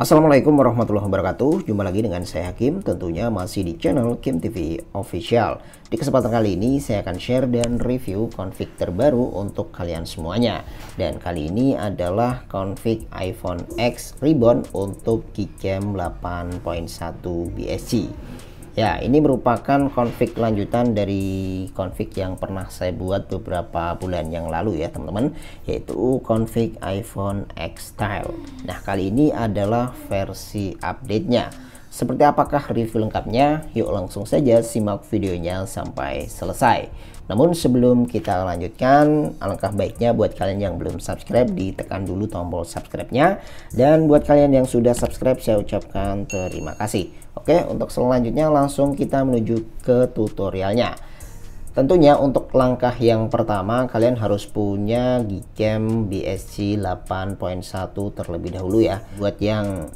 Assalamualaikum warahmatullahi wabarakatuh Jumpa lagi dengan saya Hakim Tentunya masih di channel Kim TV Official Di kesempatan kali ini saya akan share dan review config terbaru untuk kalian semuanya Dan kali ini adalah config iPhone X Ribbon untuk Keycam 8.1 BSC Ya, ini merupakan config lanjutan dari config yang pernah saya buat beberapa bulan yang lalu ya, teman-teman, yaitu config iPhone X Style. Nah, kali ini adalah versi update-nya. Seperti apakah review lengkapnya? Yuk langsung saja simak videonya sampai selesai. Namun sebelum kita lanjutkan, alangkah baiknya buat kalian yang belum subscribe ditekan dulu tombol subscribe-nya dan buat kalian yang sudah subscribe saya ucapkan terima kasih. Oke, untuk selanjutnya langsung kita menuju ke tutorialnya. Tentunya untuk langkah yang pertama kalian harus punya Gcam BSC 8.1 terlebih dahulu ya. Buat yang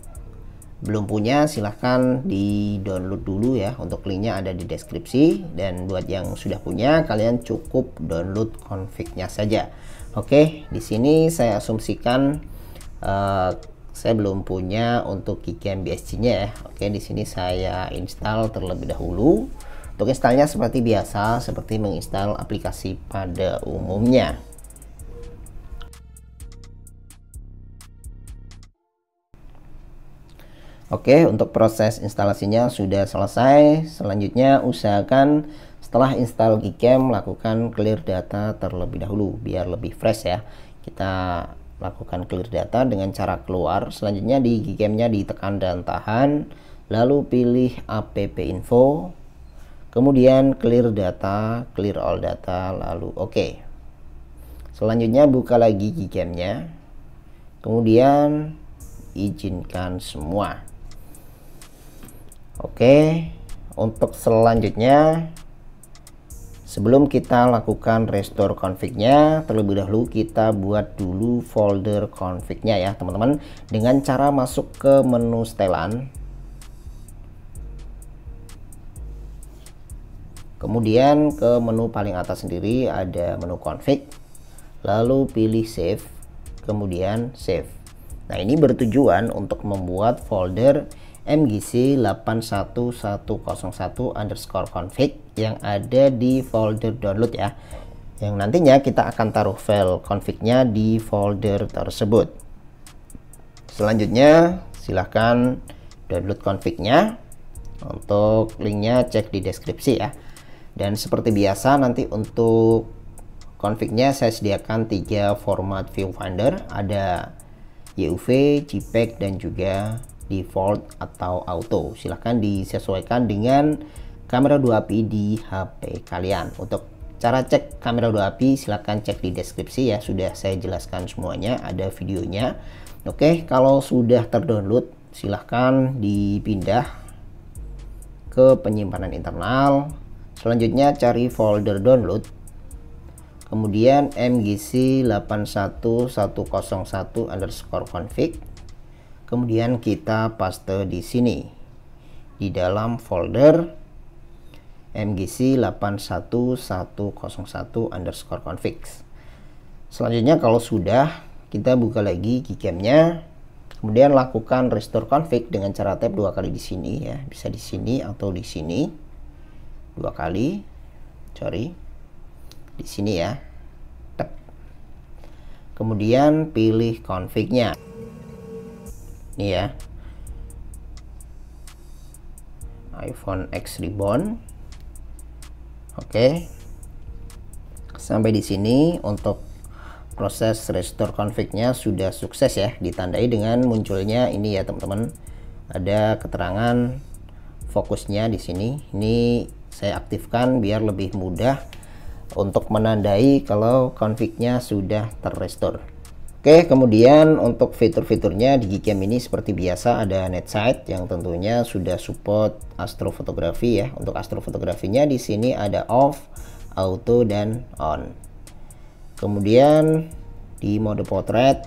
belum punya silahkan di download dulu ya untuk linknya ada di deskripsi dan buat yang sudah punya kalian cukup download config saja oke di sini saya asumsikan uh, saya belum punya untuk KiCam BSC nya ya oke di sini saya install terlebih dahulu untuk installnya seperti biasa seperti menginstal aplikasi pada umumnya Oke, untuk proses instalasinya sudah selesai. Selanjutnya usahakan setelah install Gcam lakukan clear data terlebih dahulu biar lebih fresh ya. Kita lakukan clear data dengan cara keluar. Selanjutnya di Gcam-nya ditekan dan tahan, lalu pilih app info. Kemudian clear data, clear all data, lalu oke. Selanjutnya buka lagi Gcam-nya. Kemudian izinkan semua. Oke, untuk selanjutnya sebelum kita lakukan restore config-nya, terlebih dahulu kita buat dulu folder config-nya ya, teman-teman, dengan cara masuk ke menu setelan. Kemudian ke menu paling atas sendiri ada menu config, lalu pilih save, kemudian save. Nah, ini bertujuan untuk membuat folder mgc 81101 underscore config yang ada di folder download ya yang nantinya kita akan taruh file confignya di folder tersebut selanjutnya silahkan download confignya. untuk linknya cek di deskripsi ya dan seperti biasa nanti untuk config saya sediakan tiga format viewfinder ada UV, JPEG dan juga default atau auto silahkan disesuaikan dengan kamera 2 api di HP kalian untuk cara cek kamera 2 api silahkan cek di deskripsi ya sudah saya jelaskan semuanya ada videonya oke kalau sudah terdownload silahkan dipindah ke penyimpanan internal selanjutnya cari folder download kemudian mgc 81101 underscore config kemudian kita paste di sini di dalam folder mgc 81101 underscore config selanjutnya kalau sudah kita buka lagi keycamnya kemudian lakukan restore config dengan cara tap dua kali di sini ya bisa di sini atau di sini dua kali sorry di sini ya tap. kemudian pilih confignya ini ya iPhone X Ribbon oke sampai di sini untuk proses restore config-nya sudah sukses ya ditandai dengan munculnya ini ya teman-teman ada keterangan fokusnya di sini ini saya aktifkan biar lebih mudah untuk menandai kalau config-nya sudah terrestore Oke, kemudian untuk fitur-fiturnya di Gcam ini seperti biasa ada Sight yang tentunya sudah support astrofotografi ya. Untuk astrofotografinya di sini ada off, auto dan on. Kemudian di mode potret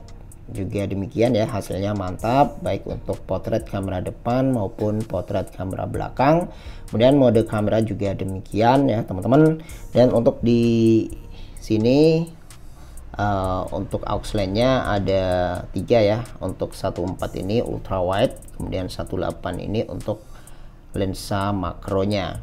juga demikian ya, hasilnya mantap baik untuk potret kamera depan maupun potret kamera belakang. Kemudian mode kamera juga demikian ya, teman-teman. Dan untuk di sini Eh, untuk aux nya ada tiga ya untuk 14 ini ultra wide kemudian 18 ini untuk lensa makronya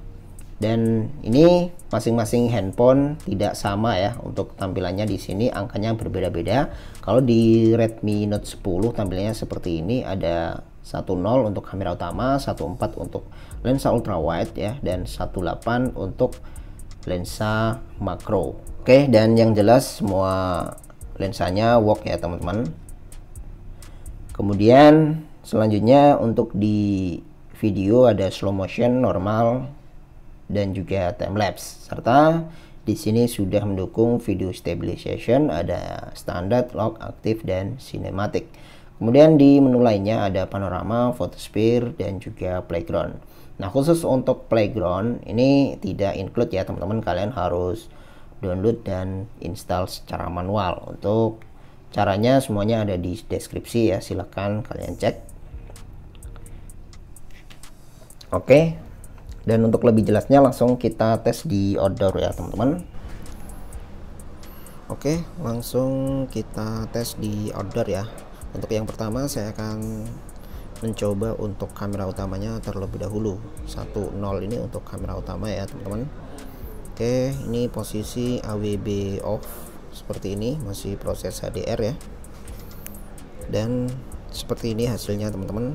dan ini masing-masing handphone tidak sama ya untuk tampilannya di sini angkanya berbeda-beda kalau di Redmi Note 10 tampilannya seperti ini ada 10 untuk kamera utama 14 untuk lensa ultra wide ya dan 18 untuk lensa makro oke dan yang jelas semua lensanya work ya teman-teman kemudian selanjutnya untuk di video ada slow motion normal dan juga timelapse serta di sini sudah mendukung video stabilization, ada standar, lock, aktif, dan cinematic. Kemudian di menu lainnya ada panorama, photosphere, dan juga playground. Nah, khusus untuk Playground ini tidak include ya, teman-teman. Kalian harus download dan install secara manual. Untuk caranya semuanya ada di deskripsi ya, silahkan kalian cek. Oke. Dan untuk lebih jelasnya langsung kita tes di outdoor ya, teman-teman. Oke, langsung kita tes di outdoor ya. Untuk yang pertama saya akan mencoba untuk kamera utamanya terlebih dahulu 10 ini untuk kamera utama ya teman-teman Oke ini posisi AWB off seperti ini masih proses HDR ya dan seperti ini hasilnya teman-teman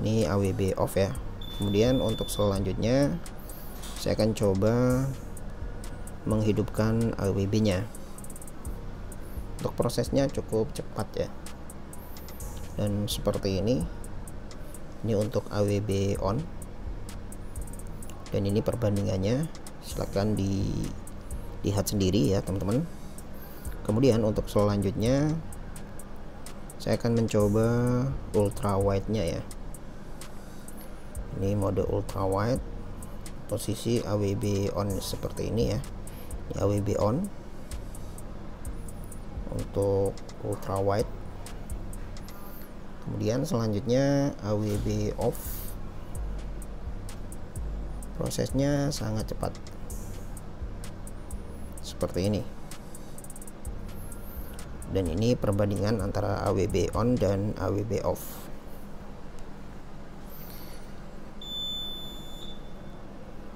ini AWB off ya kemudian untuk selanjutnya saya akan coba menghidupkan AWB nya untuk prosesnya cukup cepat ya dan seperti ini ini untuk AWB on dan ini perbandingannya silahkan dilihat sendiri ya teman-teman kemudian untuk selanjutnya saya akan mencoba ultra wide nya ya ini mode ultra wide posisi AWB on seperti ini ya ini AWB on untuk ultra wide kemudian selanjutnya awb off prosesnya sangat cepat seperti ini dan ini perbandingan antara AWB on dan AWB off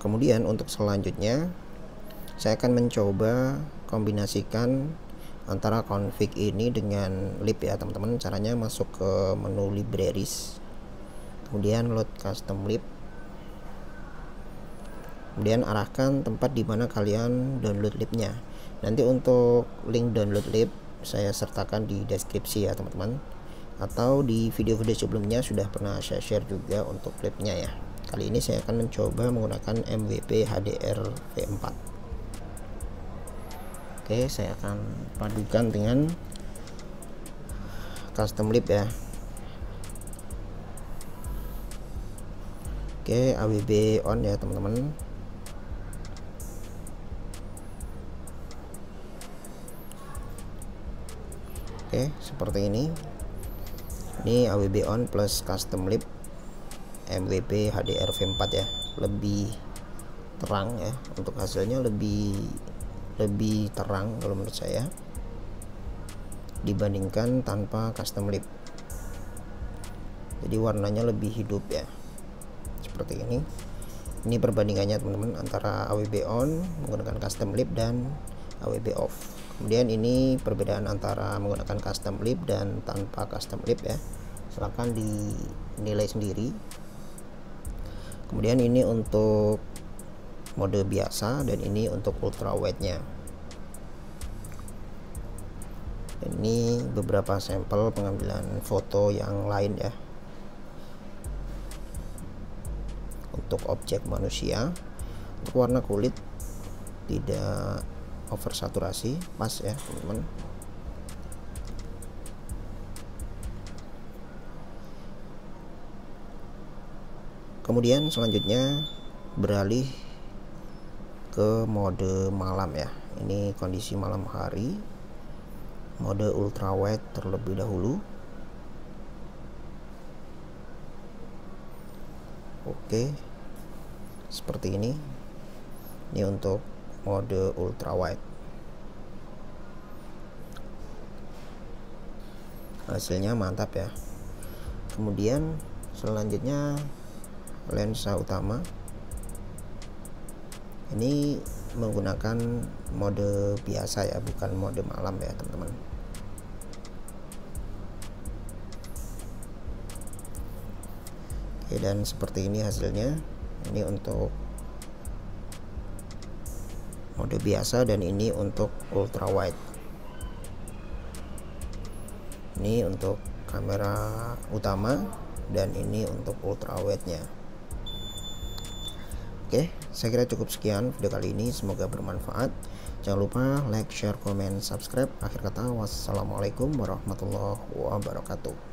kemudian untuk selanjutnya saya akan mencoba kombinasikan antara config ini dengan lib ya teman-teman caranya masuk ke menu libraries kemudian load custom lib kemudian arahkan tempat di mana kalian download libnya nanti untuk link download lib saya sertakan di deskripsi ya teman-teman atau di video-video sebelumnya sudah pernah saya share juga untuk libnya ya kali ini saya akan mencoba menggunakan MVP HDR V4 oke saya akan padukan dengan custom lip ya oke awb on ya teman-teman oke seperti ini ini AWB on plus custom lip MWP HDR V4 ya lebih terang ya untuk hasilnya lebih lebih terang kalau menurut saya dibandingkan tanpa custom lip jadi warnanya lebih hidup ya seperti ini ini perbandingannya teman-teman antara AWB on menggunakan custom lip dan AWB off kemudian ini perbedaan antara menggunakan custom lip dan tanpa custom lip ya silahkan dinilai sendiri kemudian ini untuk mode biasa dan ini untuk ultra wide nya ini beberapa sampel pengambilan foto yang lain ya untuk objek manusia untuk warna kulit tidak oversaturasi pas ya teman-teman kemudian selanjutnya beralih ke mode malam ya ini kondisi malam hari mode ultrawide terlebih dahulu oke seperti ini ini untuk mode ultrawide hasilnya mantap ya kemudian selanjutnya lensa utama ini menggunakan mode biasa ya bukan mode malam ya teman-teman Oke, dan seperti ini hasilnya ini untuk mode biasa dan ini untuk ultra wide ini untuk kamera utama dan ini untuk ultra wide nya Oke, saya kira cukup sekian video kali ini. Semoga bermanfaat. Jangan lupa like, share, komen, subscribe. Akhir kata, wassalamualaikum warahmatullahi wabarakatuh.